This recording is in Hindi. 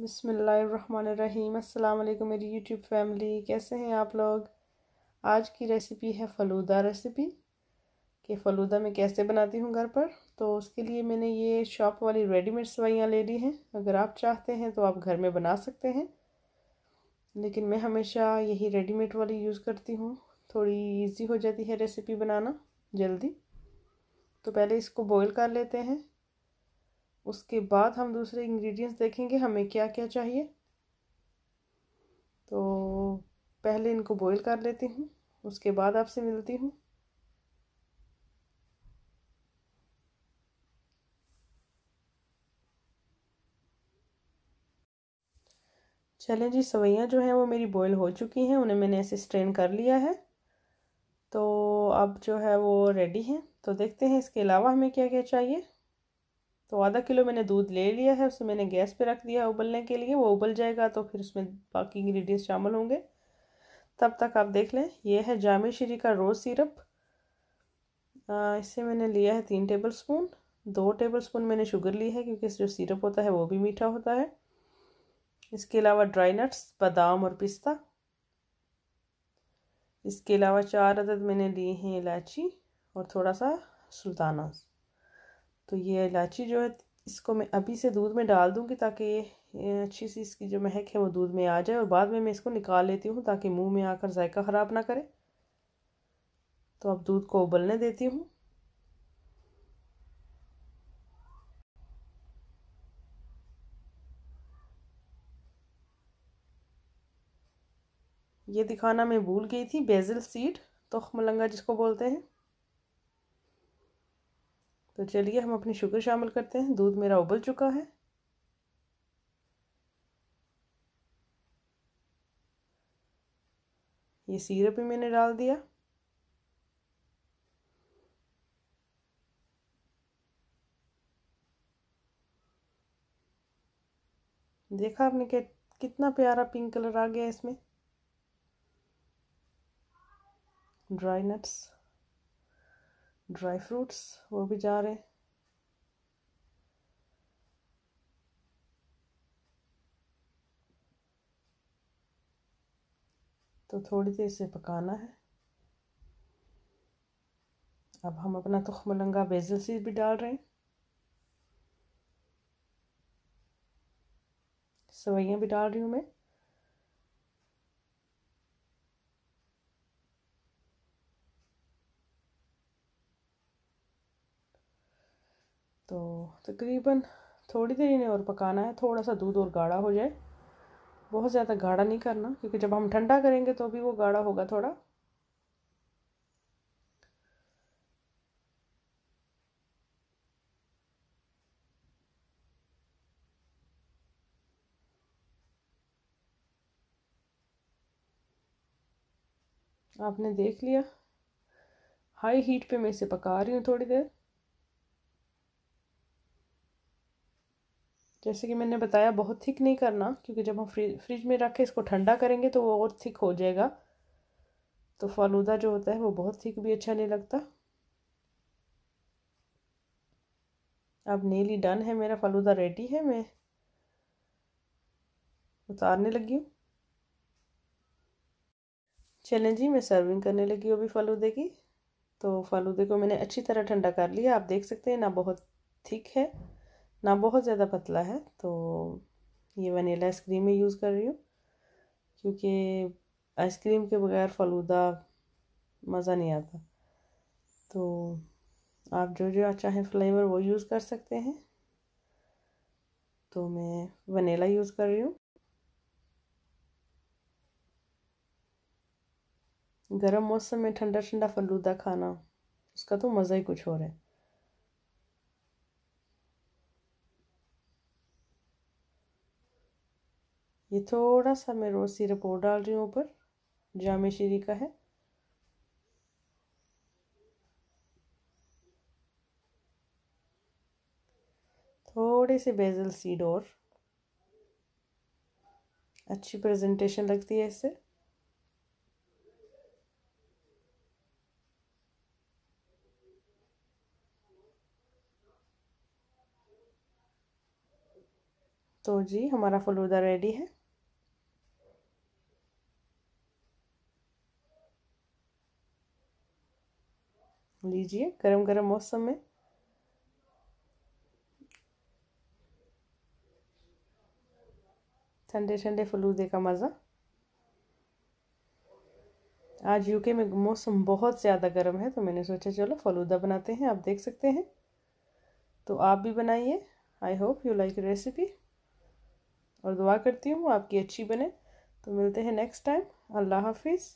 बसमीम अल्लाम मेरी यूट्यूब फैमिली कैसे हैं आप लोग आज की रेसिपी है फ़लूदा रेसिपी कि फ़लूदा मैं कैसे बनाती हूँ घर पर तो उसके लिए मैंने ये शॉप वाली रेडीमेड सवाइयाँ ले ली हैं अगर आप चाहते हैं तो आप घर में बना सकते हैं लेकिन मैं हमेशा यही रेडीमेड वाली यूज़ करती हूँ थोड़ी ईजी हो जाती है रेसिपी बनाना जल्दी तो पहले इसको बॉयल कर लेते हैं उसके बाद हम दूसरे इंग्रेडिएंट्स देखेंगे हमें क्या क्या चाहिए तो पहले इनको बॉईल कर लेती हूँ उसके बाद आपसे मिलती हूँ चलें जी सवैयाँ जो हैं वो मेरी बॉईल हो चुकी हैं उन्हें मैंने ऐसे स्ट्रेन कर लिया है तो अब जो है वो रेडी हैं तो देखते हैं इसके अलावा हमें क्या क्या चाहिए तो आधा किलो मैंने दूध ले लिया है उसे मैंने गैस पे रख दिया है उबलने के लिए वो उबल जाएगा तो फिर उसमें बाकी इंग्रेडिएंट्स शामिल होंगे तब तक आप देख लें ये है जाम श्री का रोज़ सिरप इससे मैंने लिया है तीन टेबल स्पून दो टेबल स्पून मैंने शुगर ली है क्योंकि जो सिरप होता है वो भी मीठा होता है इसके अलावा ड्राई नट्स बादाम और पिस्ता इसके अलावा चार अदद मैंने लिए हैं इलायची और थोड़ा सा सुल्ताना तो ये इलायची जो है इसको मैं अभी से दूध में डाल दूँगी ताकि ये अच्छी सी इसकी जो महक है वो दूध में आ जाए और बाद में मैं इसको निकाल लेती हूँ ताकि मुँह में आकर जायका ख़राब ना करे तो अब दूध को उबलने देती हूँ ये दिखाना मैं भूल गई थी बेजल सीड तो मलंगा जिसको बोलते हैं तो चलिए हम अपनी शुगर शामिल करते हैं दूध मेरा उबल चुका है ये सीरप भी मैंने डाल दिया देखा आपने कि कितना प्यारा पिंक कलर आ गया इसमें ड्राई नट्स ड्राई फ्रूट्स वो भी जा रहे तो थोड़ी देर से पकाना है अब हम अपना मलंगा बेजल सी भी डाल रहे हैं सवैयाँ भी डाल रही हूँ मैं तो तकरीबन थोड़ी देर इन्हें और पकाना है थोड़ा सा दूध और गाढ़ा हो जाए बहुत ज़्यादा गाढ़ा नहीं करना क्योंकि जब हम ठंडा करेंगे तो भी वो गाढ़ा होगा थोड़ा आपने देख लिया हाई हीट पे मैं इसे पका रही हूँ थोड़ी देर जैसे कि मैंने बताया बहुत थिक नहीं करना क्योंकि जब हम फ्रिज फ्रिज में रख के इसको ठंडा करेंगे तो वो और थिक हो जाएगा तो फालूदा जो होता है वो बहुत थिक भी अच्छा नहीं लगता अब नीली डन है मेरा फालूदा रेडी है मैं उतारने लगी हूँ चलें जी मैं सर्विंग करने लगी हूँ अभी फालूदे की तो फालूदे को मैंने अच्छी तरह ठंडा कर लिया आप देख सकते हैं ना बहुत थिक है ना बहुत ज़्यादा पतला है तो ये वनीला आइसक्रीम ही यूज़ कर रही हूँ क्योंकि आइसक्रीम के बगैर फलूदा मज़ा नहीं आता तो आप जो जो चाहें फ्लेवर वो यूज़ कर सकते हैं तो मैं वनीला यूज़ कर रही हूँ गर्म मौसम में ठंडा ठंडा फलूदा खाना उसका तो मज़ा ही कुछ और है ये थोड़ा सा मैं रोज़ सिरप और डाल रही हूँ ऊपर जामे शीरी का है थोड़े से बेजल सीड और अच्छी प्रेजेंटेशन लगती है इससे तो जी हमारा फलूदा रेडी है लीजिए गरम गरम मौसम में ठंडे ठंडे फलूदे का मज़ा आज यूके में मौसम बहुत ज़्यादा गर्म है तो मैंने सोचा चलो फलूदा बनाते हैं आप देख सकते हैं तो आप भी बनाइए I hope you like recipe और दुआ करती हूँ आपकी अच्छी बने तो मिलते हैं नेक्स्ट टाइम अल्लाह हाफिज़